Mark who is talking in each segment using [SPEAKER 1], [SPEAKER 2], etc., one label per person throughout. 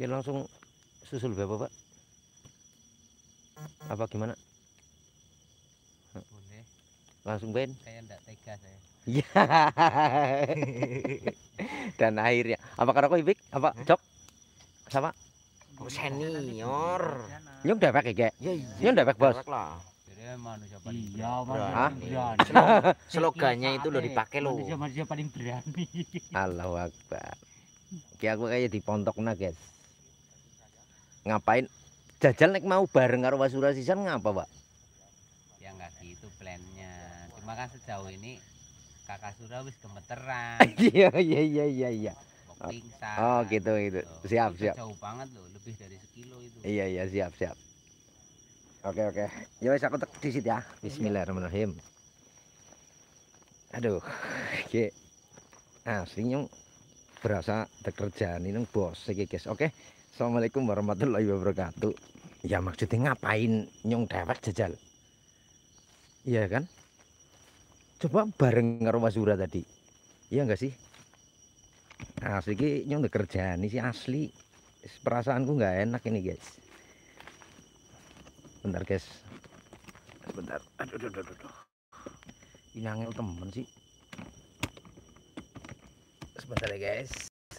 [SPEAKER 1] Oke langsung susul bapak pak apa gimana boleh langsung Ben saya enggak tega saya iya dan akhirnya apa karo ibik apa cok? sama oh, senior nyong udah pakai gak iya, iya. nyong udah pakai bos Iya, manusia iya. Slogannya itu lo dipakai lo. Manusia, manusia paling berani. Allahu Akbar. Kayak aku kayak di Pontokna, guys ngapain jajal nek mau bareng karo Wasura Sisan ngapa Pak? Ya nggak gitu plannya. Cuma kan sejauh ini Kakak Sura wis gemeteran. Iya iya iya iya iya. Oh gitu gitu. gitu. Siap siap. Jauh banget loh, lebih dari sekilo itu. Iya iya siap siap. Oke oke. Ya wis aku tek disit ya. Bismillahirrahmanirrahim. Aduh. Ki aslinya berasa pekerjaan ini bos guys. Oke. Okay. Assalamualaikum warahmatullahi wabarakatuh ya maksudnya ngapain nyong dewek jajal iya kan coba bareng karo surat tadi iya enggak sih asli ki nyong nih sih asli perasaanku nggak enak ini guys bentar guys bentar aduh aduh aduh, aduh. ini angel temen sih sebentar ya guys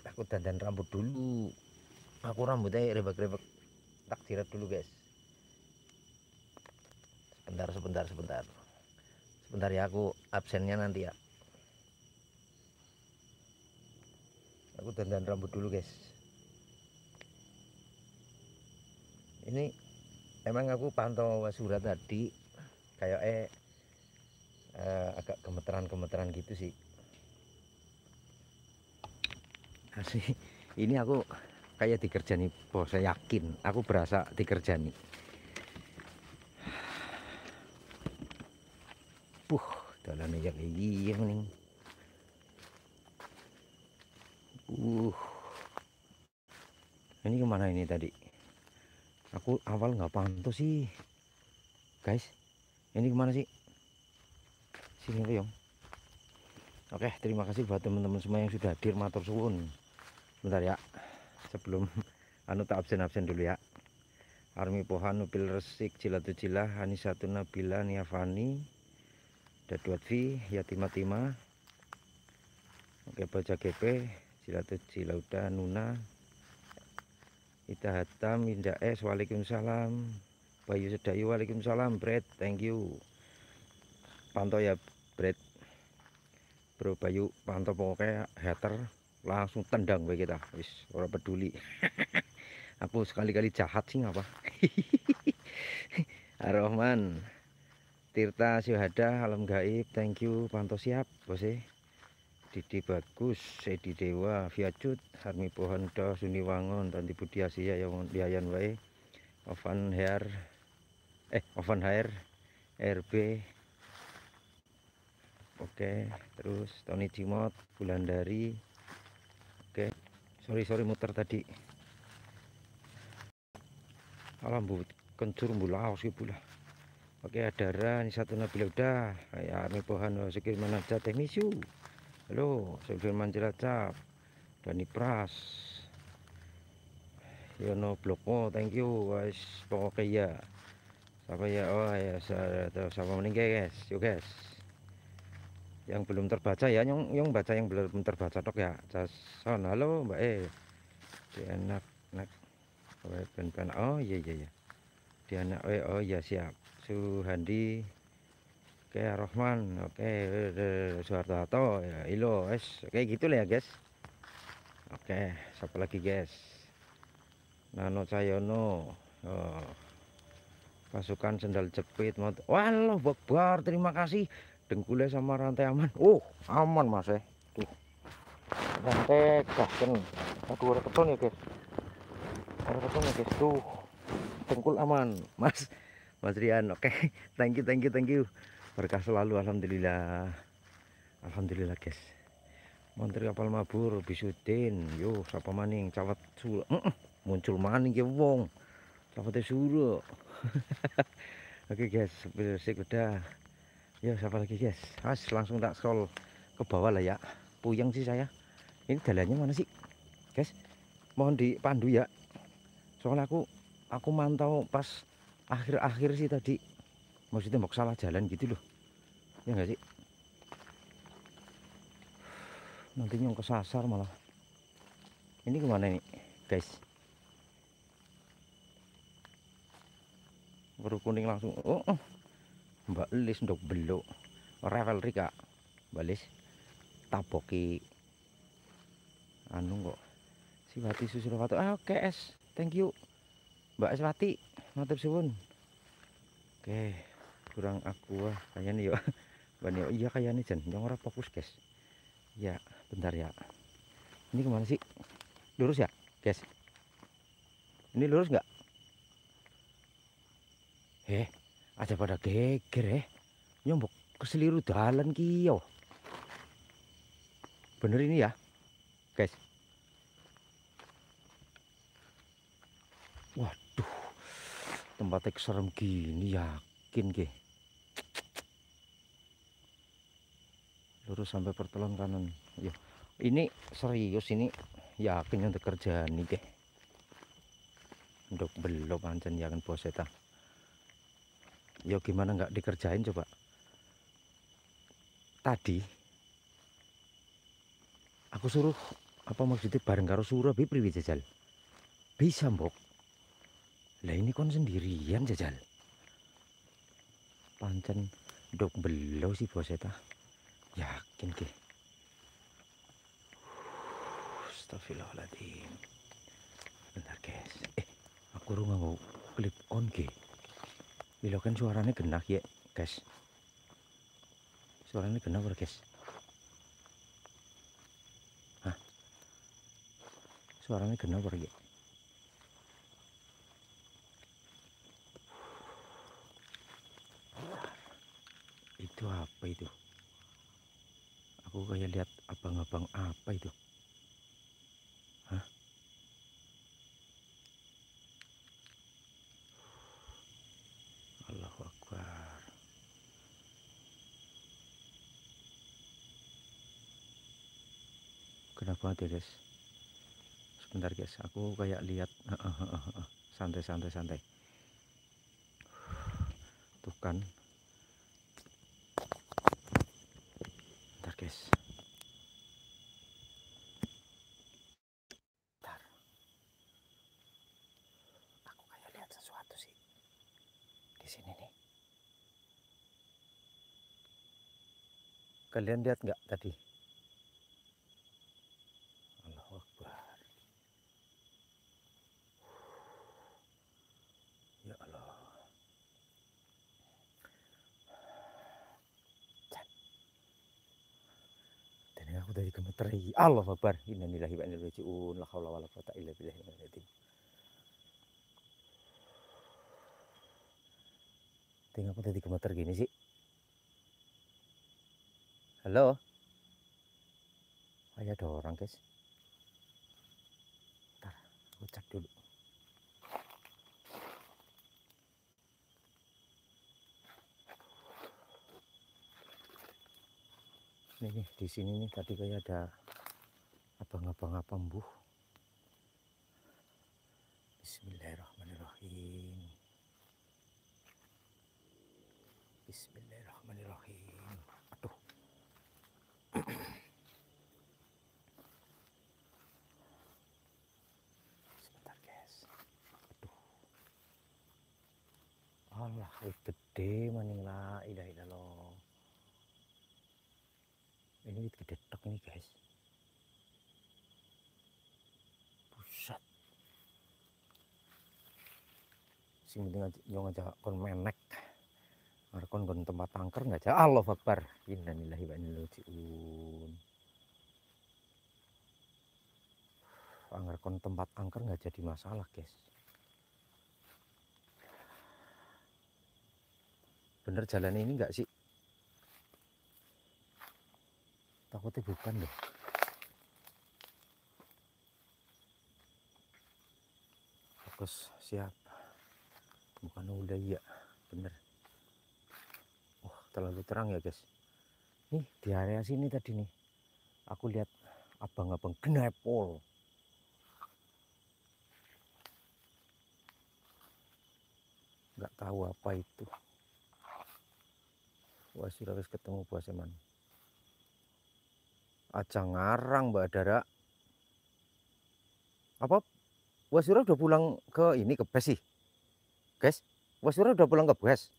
[SPEAKER 1] aku dandan rambut dulu aku rambutnya rebek-rebek tak sirat dulu guys sebentar sebentar sebentar sebentar ya aku absennya nanti ya aku dandan rambut dulu guys ini emang aku pantau wasura tadi kayak eh, uh, agak gemeteran-gemeteran gitu sih asih ini aku kayak dikerjani bos saya yakin aku berasa dikerjani puh dalam yang lagi yang nih uh ini kemana ini tadi aku awal nggak pantau sih guys ini kemana sih sini yang. oke terima kasih buat teman-teman semua yang sudah hadir matur suwun bentar ya sebelum anu tak absen-absen dulu ya Army Pohan Upil Resik cila Jilatu Jilah Anisatu Nabila Niafani tv ya Tima tima Oke Baca GP Jilatu Jilauda Nuna Ita Hatam Indah Es Waalaikumsalam Bayu Sedayu Waalaikumsalam bread thank you Panto ya bread Bro Bayu Panto pokoknya hater langsung tendang bagi kita wis ora peduli aku sekali-kali jahat sih ngapa Ar-Rahman Tirta Syuhada Alam Gaib thank you Panto siap bos e. Didi Bagus Edi Dewa Viacut Harmi Pohon, Suni Wangon, Tanti Budi Asia yang diayan Wae Ovan Hair eh Ovan Hair RB Oke, okay, terus Tony Cimot, Dari, oke sorry sorry muter tadi alam bu kencur mula sih pula oke ada adara ini satu nabi udah ya ini pohon sekir manaja temisiu halo sebelum manjeracap Dani Pras Yono blog thank you guys pokoknya ya sampai ya oh ya sama meninggal guys yuk guys yang belum terbaca ya yang yang baca yang belum terbaca tok ya Jason halo Mbak E anak nak pen-pen. oh iya iya iya Diana oh, oh iya siap Suhandi oke okay, Rohman oke okay. Eh, eh, Soeharto ya Ilo es oke okay, gitu lah ya guys oke okay, siapa lagi guys Nano Cayono oh. pasukan sendal jepit mau walau bokbar terima kasih dengkulnya sama rantai aman uh aman mas eh, tuh rantai gasken aduh ada keton ya guys ada keton ya guys tuh dengkul aman mas mas Rian oke okay. thank you thank you thank you berkah selalu alhamdulillah alhamdulillah guys Menteri kapal mabur bisutin, yo sapa maning cawat sul, mm -mm. muncul maning ya wong cawate suruh, oke okay guys sepil udah ya siapa lagi guys Mas langsung tak scroll ke bawah lah ya puyeng sih saya ini jalannya mana sih guys mohon dipandu ya soalnya aku aku mantau pas akhir-akhir sih tadi maksudnya mau salah jalan gitu loh ya enggak sih nanti nyong kesasar malah ini kemana ini guys baru kuning langsung oh, oh. Mbak Elis untuk beluk revelry Kak. Mbak Elis taboki anu kok. Siwati Susrowati. Ah, oke okay, es. Thank you. Mbak eswati matur suwun. Oke, okay. kurang aku ah kayaknya yuk. Banyak iya kayaknya Jen, yang ora fokus, guys. Ya, bentar ya. Ini kemana sih? Lurus ya, guys. Ini lurus nggak? Eh, ada pada geger ya. Nyombok keseliru dalan kio. Bener ini ya, guys. Waduh, tempatnya serem gini yakin ke. Lurus sampai pertolongan kanan. Yuk. Ini serius ini yakin yang kerjaan nih ke. Untuk belok ancan jangan bos ya gimana nggak dikerjain coba tadi aku suruh apa maksudnya bareng karo suruh bi jajal bisa mbok lah ini kon sendirian jajal pancen dok belau sih bos eta yakin ke Astagfirullahaladzim bentar guys eh aku rumah mau clip on ke Iya kan suaranya genah ya, guys. Suaranya genah ora, guys? Hah? Suaranya genah ora ya? Itu apa itu? Aku kayak lihat abang-abang apa itu? ya sebentar guys aku kayak lihat santai santai santai tuh kan ntar guys ntar aku kayak lihat sesuatu sih di sini nih kalian lihat nggak dari gemeteri. Allah akbar. Innalillahi wa inna ilaihi raji'un. La haula wala quwata illa billahi Tinggal apa tadi gemeter gini sih? Halo? Ayah oh, ada orang guys. Ntar, aku cek dulu. nih, nih di sini nih tadi kayak ada abang-abang apa mbuh Bismillahirrahmanirrahim Bismillahirrahmanirrahim aduh sebentar guys aduh Allah gede maning la ilaha ini gedetek nih guys pusat sing penting yang ngajak kon menek Arkon kon tempat angker nggak aja Allah Akbar innalillahi wa inna ilaihi angker kon tempat angker nggak jadi masalah guys bener jalan ini nggak sih takutnya bukan deh fokus siap bukan udah iya bener oh terlalu terang ya guys nih di area sini tadi nih aku lihat abang-abang genepol nggak tahu apa itu wah sudah ketemu buah seman Aja ngarang Mbak Dara. Apa? Wasura udah pulang ke ini ke Bes sih? Guys, Wasura udah pulang ke Bes.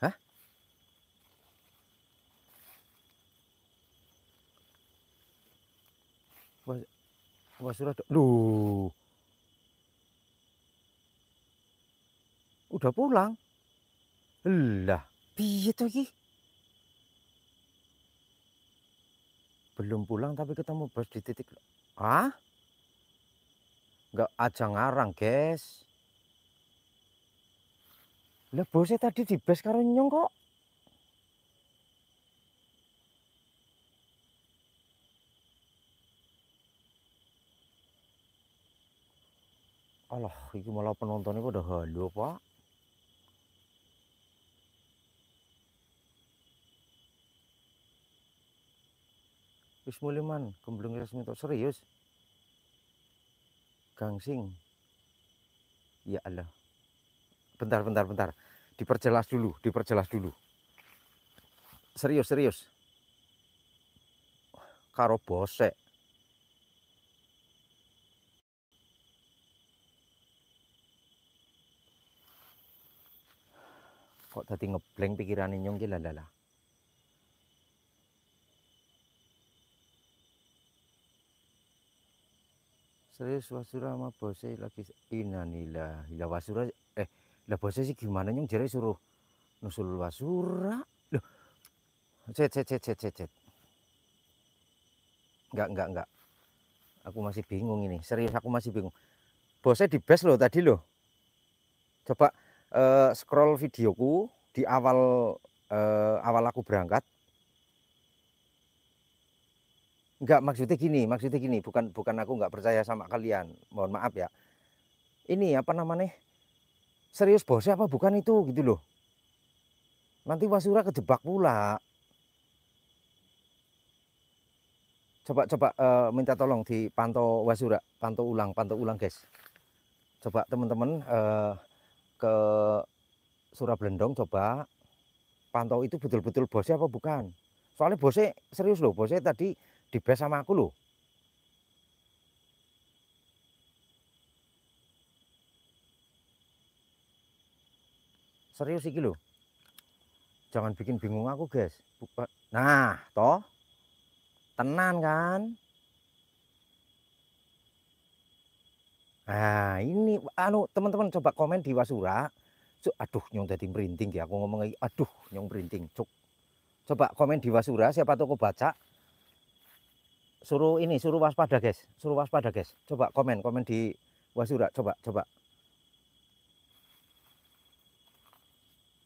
[SPEAKER 1] Hah? Was, Wasura, duh. Udah pulang. Lah, piye to iki? belum pulang tapi ketemu bos di titik ah nggak aja ngarang guys lah bosnya tadi di bus karo nyong kok Allah, ini malah penontonnya udah halu pak. Wis mulai man, gemblung resmi tok serius. Gangsing. Ya Allah. Bentar, bentar, bentar. Diperjelas dulu, diperjelas dulu. Serius, serius. Karo bosek. Kok tadi ngebleng pikirannya nyong gila lah. serius wasura sama bose lagi inanilah lah ya, wasura eh lah bose sih gimana nyong jere suruh nusul wasura loh cet cet cet cet cet cet enggak enggak enggak aku masih bingung ini serius aku masih bingung bose di base loh tadi loh coba uh, scroll videoku di awal uh, awal aku berangkat Enggak maksudnya gini, maksudnya gini, bukan bukan aku enggak percaya sama kalian. Mohon maaf ya. Ini apa namanya? Serius bos apa bukan itu gitu loh. Nanti Wasura kejebak pula. Coba coba uh, minta tolong dipantau Wasura, pantau ulang, pantau ulang guys. Coba teman-teman uh, ke Blendong coba pantau itu betul-betul bosnya apa bukan. Soalnya bosnya serius loh, bosnya tadi di dibes sama aku loh. Serius iki loh. Jangan bikin bingung aku, guys. Eh, nah, toh. Tenan kan? Nah, ini anu teman-teman coba komen di Wasura. Cuk, aduh nyong tadi merinding ya aku ngomong Aduh nyong merinding, cuk. Coba komen di Wasura siapa aku baca suruh ini suruh waspada guys suruh waspada guys coba komen komen di wasura coba coba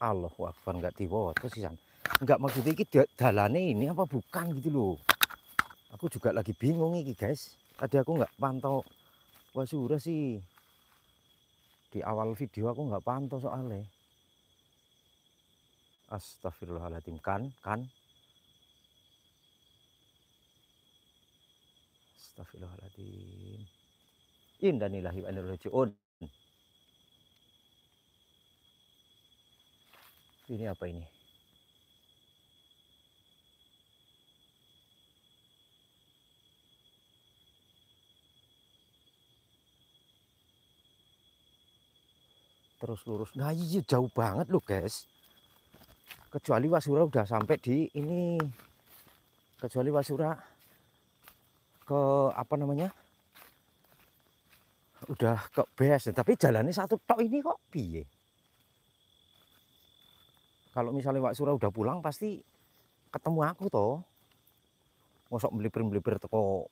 [SPEAKER 1] Allah Akbar nggak sih sisan nggak maksudnya ini dalane ini apa bukan gitu loh aku juga lagi bingung ini guys tadi aku nggak pantau wasura sih di awal video aku nggak pantau soalnya Astagfirullahaladzim kan kan Astaghfirullahaladzim. Indanillahi wa rajiun. Ini apa ini? Terus lurus. Nah, iya jauh banget loh, guys. Kecuali Wasura udah sampai di ini. Kecuali Wasura ke apa namanya udah ke tapi jalannya satu tok ini kok piye kalau misalnya Wak Surah udah pulang pasti ketemu aku toh ngosok melipir-melipir teko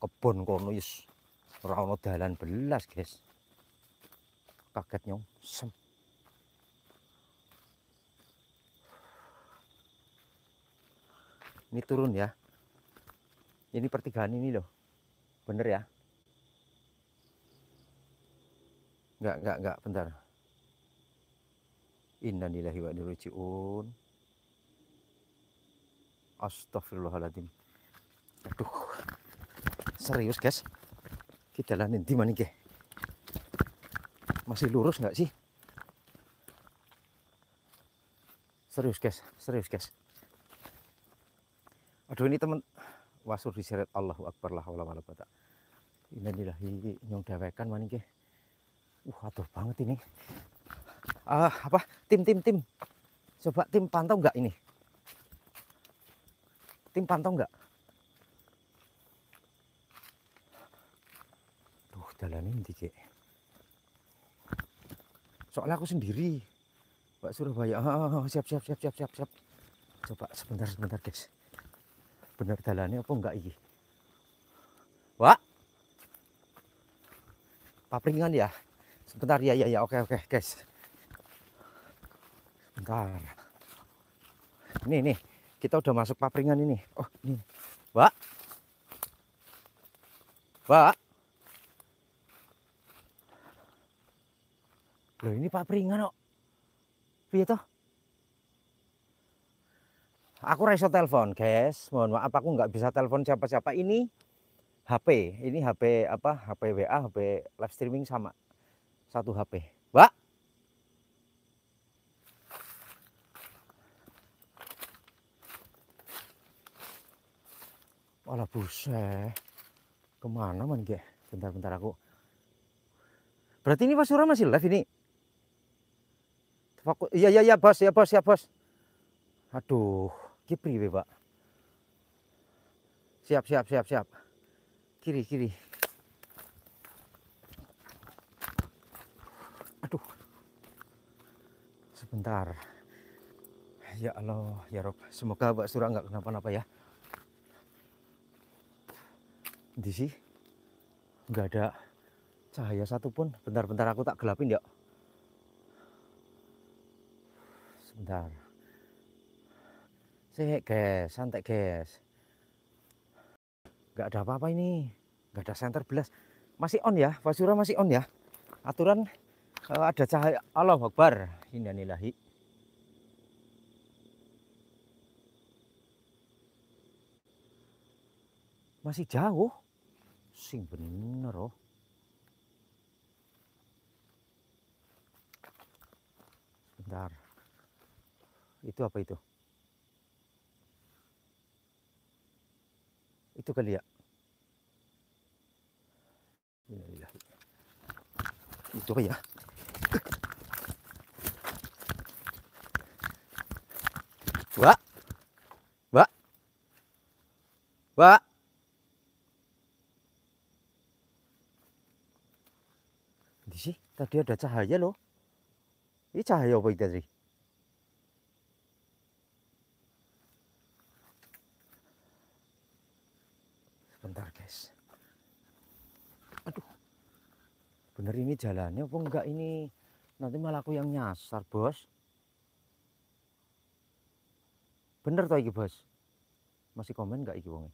[SPEAKER 1] kebon kono yes ora dalan belas guys kaget nyong sem ini turun ya ini pertigaan ini loh. Bener ya? Enggak, enggak, enggak, bentar. Innalillahi wa nirujiun Astagfirullahaladzim. Aduh. Serius, guys. Kita lanin di mana ke? Masih lurus nggak sih? Serius, guys. Serius, guys. Aduh, ini teman wasur diseret Allahu Akbar lah wala wala kota. Innalillahi nyong dewekan maning ke. Uh aduh banget ini. Ah apa tim tim tim. Coba tim pantau nggak ini? Tim pantau nggak? tuh jalan ini dikit. Soalnya aku sendiri. Pak Surabaya. Oh, siap siap siap siap siap siap. Coba sebentar sebentar guys bener jalannya apa enggak iki Wah. papringan ya sebentar ya ya ya oke oke guys bentar ini nih kita udah masuk papringan ini oh ini Wah. Wah. Loh ini papringan kok. Piye toh? Aku reso telepon, guys. Mohon maaf aku nggak bisa telepon siapa-siapa. Ini HP, ini HP apa? HP WA, HP live streaming sama. Satu HP. Mbak. Malah buset. Kemana man, Ge? Bentar-bentar aku. Berarti ini Pak Surah masih live ini? Ya, Iya, iya, iya, bos, ya, bos, ya, bos. Aduh kipri prive, Pak. Siap, siap, siap, siap. Kiri, kiri. Aduh. Sebentar. Ya Allah, ya Rob. Semoga Mbak Surah nggak kenapa-napa ya. Di sih nggak ada cahaya satupun. Bentar-bentar aku tak gelapin ya. Sebentar. Sik, guys, santai, guys. Gak ada apa-apa ini. Gak ada center belas. Masih on ya, fasura masih on ya. Aturan kalau eh, ada cahaya Allah Akbar. Innalillahi. Masih jauh. Sing bener oh. Bentar. Itu apa itu? Itu kali ya. Ya, ya. Itu kali ya. Wak. Wak. Wak. Di sih tadi ada cahaya loh. Ini cahaya apa itu tadi? bener ini jalannya apa enggak ini nanti malah aku yang nyasar bos bener toh iki bos masih komen enggak iki wongnya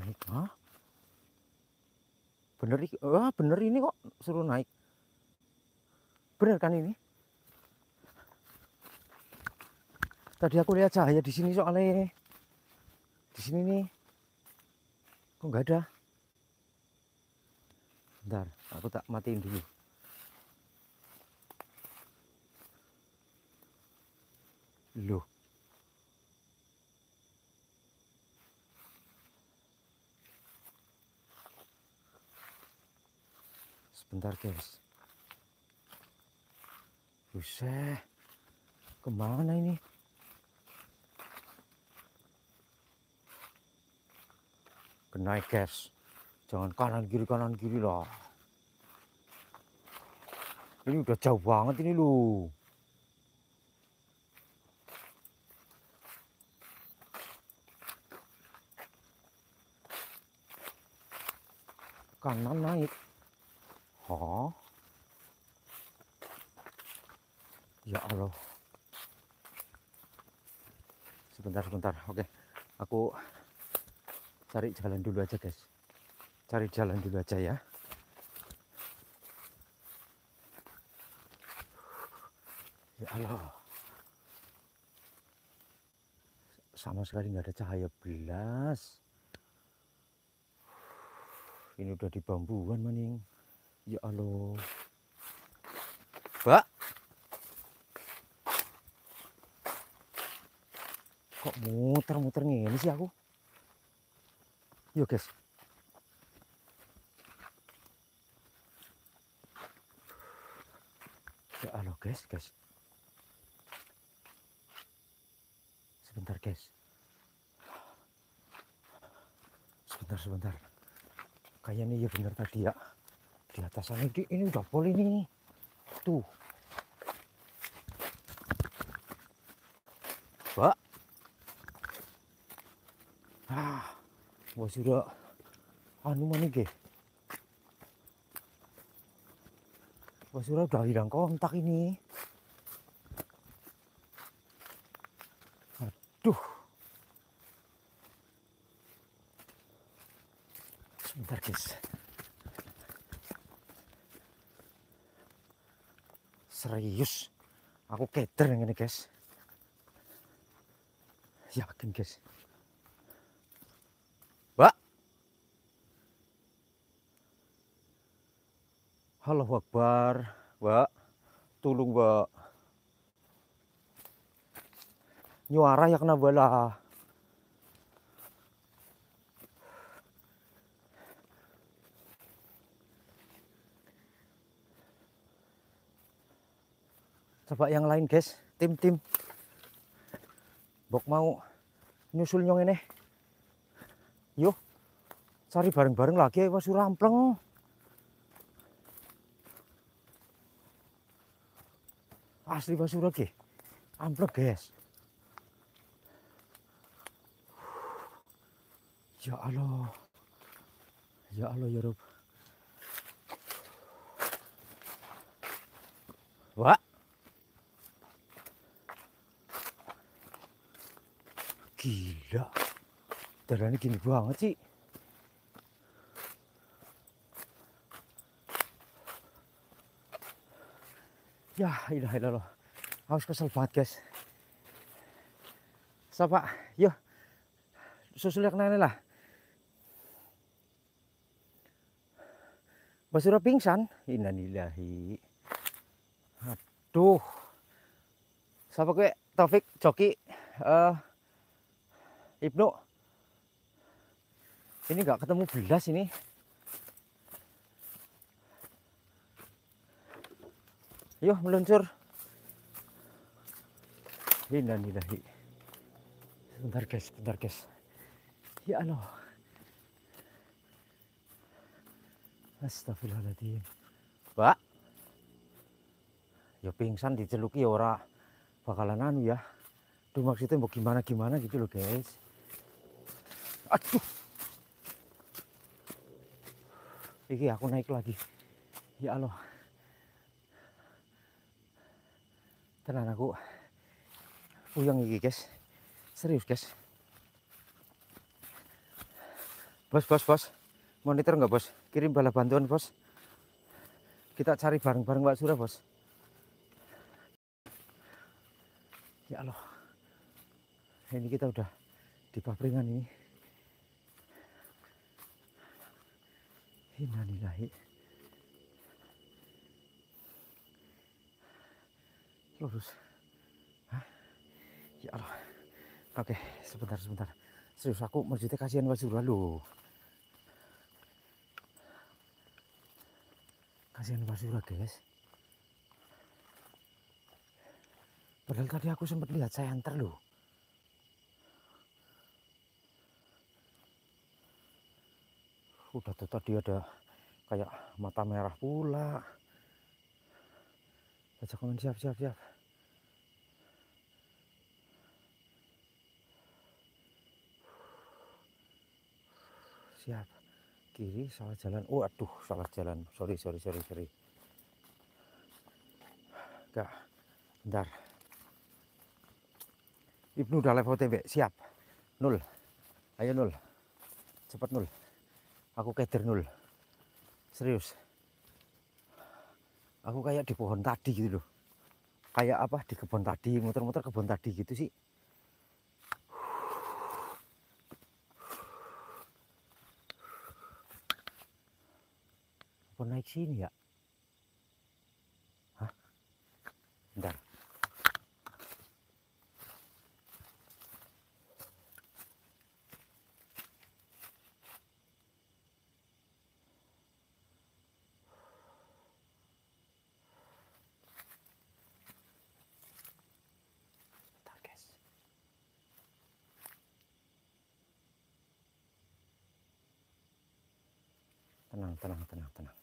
[SPEAKER 1] naik ah bener iki ah bener ini kok suruh naik Bener kan ini? Tadi aku lihat cahaya di sini soalnya di sini nih kok nggak ada. ntar aku tak matiin dulu. Lu sebentar guys Buset. Kemana ini? Kenai gas, Jangan kanan kiri kanan kiri lah. Ini udah jauh banget ini loh. kanan naik. Hah? Ya Allah. Sebentar, sebentar. Oke. Aku cari jalan dulu aja, guys. Cari jalan dulu aja ya. Ya Allah. Sama sekali nggak ada cahaya belas. Ini udah di bambuan maning. Ya Allah. Pak. kok muter-muter ini sih aku yuk guys ya halo guys guys sebentar guys sebentar sebentar kayaknya ya bener tadi ya di atas sana ini, ini udah pol ini tuh Pak Ah, gua sudah anu mana ge? Gua sudah udah hilang kontak ini. Aduh. Sebentar guys. Serius, aku keter yang ini guys. Yakin guys. Halo Akbar. Wak, tulung wak. Nyuara ya kena bala. Coba yang lain guys, tim-tim. Bok mau nyusul nyong ini. Yuk, cari bareng-bareng lagi, Mas surampleng. asli basura ki amplek guys ya Allah ya Allah ya Rob Wah gila darahnya gini banget sih Ya ilah ilah loh. harus kesel banget guys. Sapa, yo, susul Susulnya kenal lah. Basura pingsan. Innalillahi. Aduh. Sapa so, gue Taufik Joki uh, Ibnu. Ini nggak ketemu belas ini. ayo meluncur. Innalillahi. Sebentar guys, sebentar guys. Ya Allah. Astagfirullahaladzim. Pak. Ya pingsan diceluki ya ora bakalan anu ya. Duh maksudnya mau gimana-gimana gitu loh guys. Aduh. Iki aku naik lagi. Ya Allah. tenang aku puyeng iki guys serius guys bos bos bos monitor nggak bos kirim bala bantuan bos kita cari bareng-bareng Mbak sura bos ya Allah ini kita udah di papringan ini Innalillahi lurus Hah? ya Allah oke sebentar sebentar serius aku maksudnya kasihan Basura lo kasihan Basura guys padahal tadi aku sempat lihat saya antar loh udah tuh tadi ada kayak mata merah pula baca komen siap siap siap siap kiri salah jalan oh aduh salah jalan sorry sorry sorry sorry enggak bentar Ibnu udah level TB siap nul ayo nul cepat nul aku keder nul serius aku kayak di pohon tadi gitu loh kayak apa di kebun tadi muter-muter kebun tadi gitu sih naik sini ya? Hah? Bentar. tenang, tenang, tenang, tenang.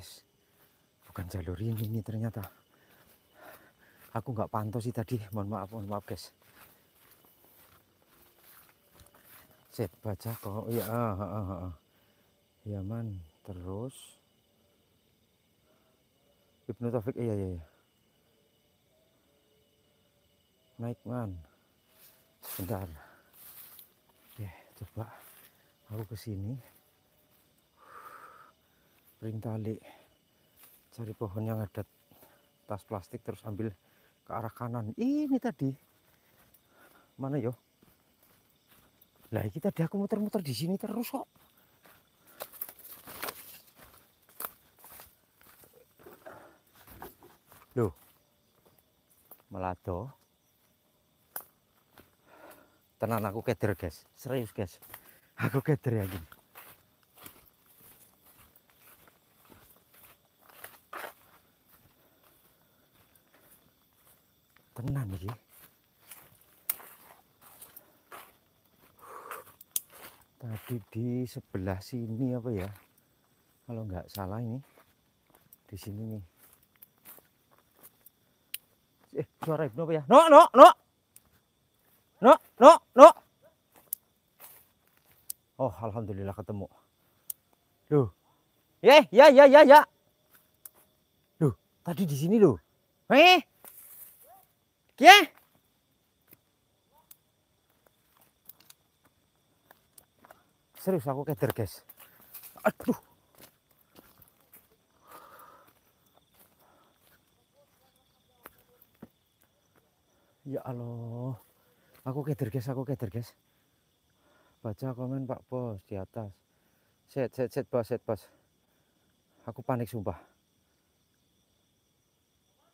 [SPEAKER 1] guys bukan jalur ini ini ternyata aku nggak pantau sih tadi mohon maaf mohon maaf guys set baca kok ya ah, ah, ah. ah. Iya, man terus Ibnu Taufik iya, iya iya naik man sebentar ya coba aku kesini spring tali cari pohon yang ada tas plastik terus ambil ke arah kanan ini tadi mana yo lah kita tadi aku muter-muter di sini terus kok loh melato tenan aku keder guys serius guys aku keder ya, gini Ya. tadi di sebelah sini apa ya kalau nggak salah ini di sini nih eh suara Ibnu apa ya no no no no no no oh alhamdulillah ketemu Duh. Eh, ya, ya ya ya ya Duh, tadi di sini loh eh Kia. Ya. Serius aku keder, guys. Aduh. Ya Allah. Aku keterkes. Aku keterkes. Baca komen Pak Bos di atas. Set, set, set, bos, set, bos. Aku panik sumpah.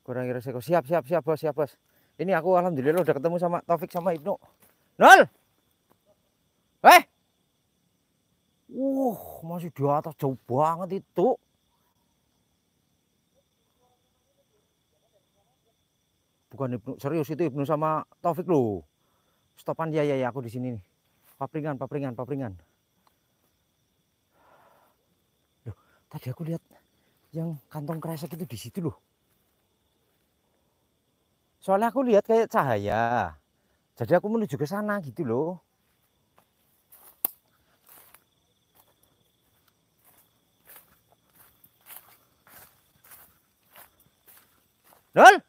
[SPEAKER 1] Kurang kira siap, siap, siap, bos, siap, bos. Ini aku alhamdulillah udah ketemu sama Taufik sama Ibnu. Nol. Eh. Uh, masih di atas jauh banget itu. Bukan Ibnu, serius itu Ibnu sama Taufik lo. Stopan dia ya, ya aku di sini nih. Papringan, papringan, papringan. Loh, tadi aku lihat yang kantong kresek itu di situ loh. Soalnya aku lihat kayak cahaya. Jadi aku menuju ke sana gitu loh. Dol.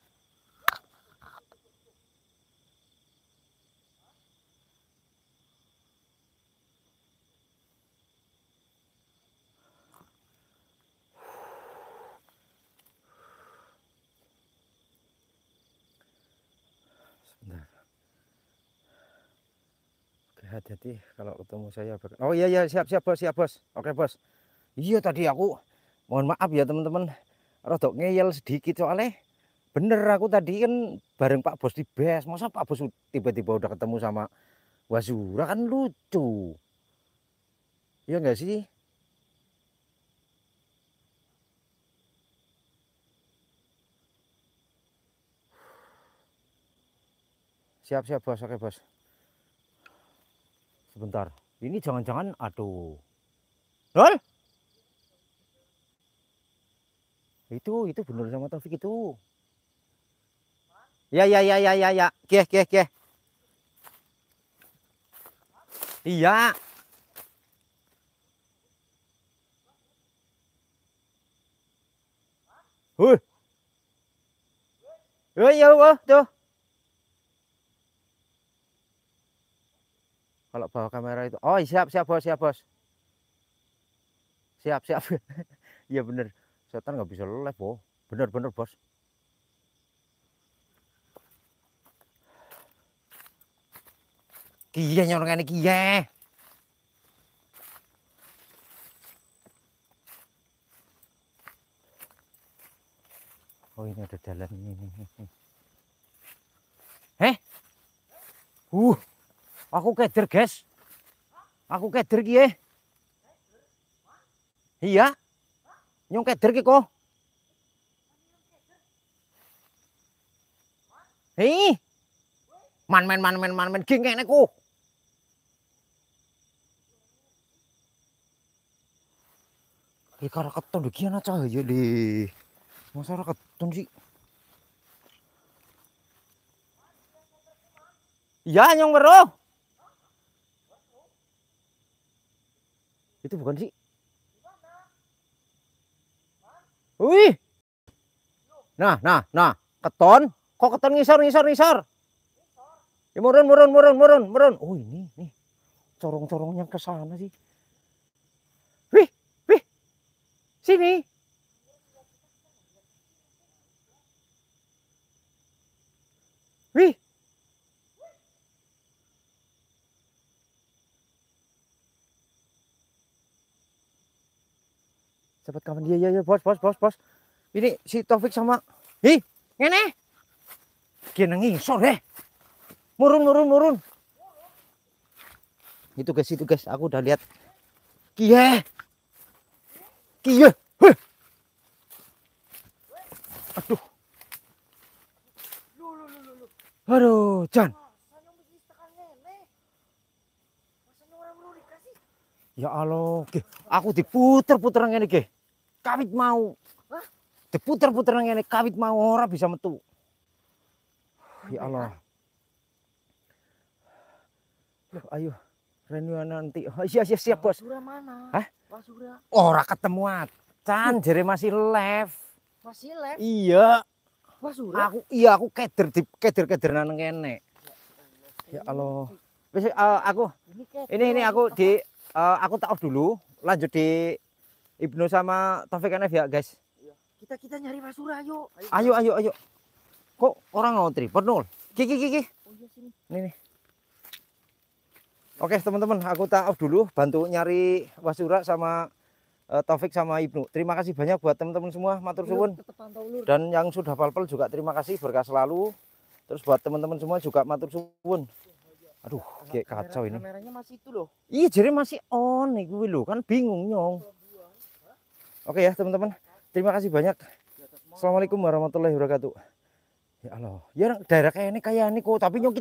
[SPEAKER 1] hati-hati kalau ketemu saya oh iya iya siap siap bos siap bos oke bos iya tadi aku mohon maaf ya teman-teman rodok ngeyel sedikit soalnya bener aku tadi kan bareng Pak Bos di bes masa Pak Bos tiba-tiba udah ketemu sama Wazura kan lucu Iya enggak sih siap siap bos oke bos sebentar. Ini jangan-jangan aduh. Lol. Itu itu bener sama Taufik itu. Ya ya ya ya ya ya. Keh keh keh. Iya. Hui. Hui ya, tuh. kalau bawa kamera itu oh siap siap bos siap bos siap siap iya bener setan nggak bisa live bener bener bos kia nyorong ini kia oh ini ada jalan ini eh uh Aku keder, guys. Aku keder kiye. Eh. Iya. Nyung keder ki kok. Hei. Man man man man man man ki ngene ku. Iki karo keton di ana cahaya le. Masa ora keton sih? Iya, nyong weruh. Itu bukan sih? Wih. Nah, nah, nah. Keton. Kok keton ngisor, ngisor, ngisor? Ya murun, murun, murun, murun, murun. Oh ini, nih. Corong-corongnya ke sana sih. Wih, wih. Sini. Wih. cepat kawan dia? Ya, ya, iya. bos, bos, bos, bos. Ini si Taufik sama Hi, ini Kena ngisor deh. Murun, murun, murun. Itu guys, itu guys, aku udah lihat. kia kia Aduh. Aduh, Chan Ya Allah, Aku diputer-puter ini guys kawit mau. Diputer-puter nang ini kawit mau ora bisa metu. Ya Allah. Loh, ayo. Renyuan nanti. Oh, siap siap, siap, Bos. Basura mana? Hah? Basura. Ora ketemu acan, jere masih live. Masih live? Iya. Basura. Aku iya aku keder di keder-keder nang kene. Ya Allah. Wis uh, aku ini ini aku di uh, aku tak dulu, lanjut di Ibnu sama Taufik NF ya guys kita kita nyari Masura ayo. yuk ayo ayo ayo kok orang ngotri? penuh kiki kiki oh, iya, Ini nih Oke teman-teman, aku tak off dulu bantu nyari Wasura sama uh, Taufik sama Ibnu. Terima kasih banyak buat teman-teman semua, matur iya, suwun. Dan yang sudah palpel juga terima kasih berkah selalu. Terus buat teman-teman semua juga matur suwun. Aduh, kayak kacau ini. Kameranya masih itu loh. Iya, jadi masih on nih gue loh, kan bingung nyong. Oke ya teman-teman. Terima kasih banyak. Assalamualaikum warahmatullahi wabarakatuh. Ya Allah. Ya daerah kayak ini kayak ini kok tapi nyokit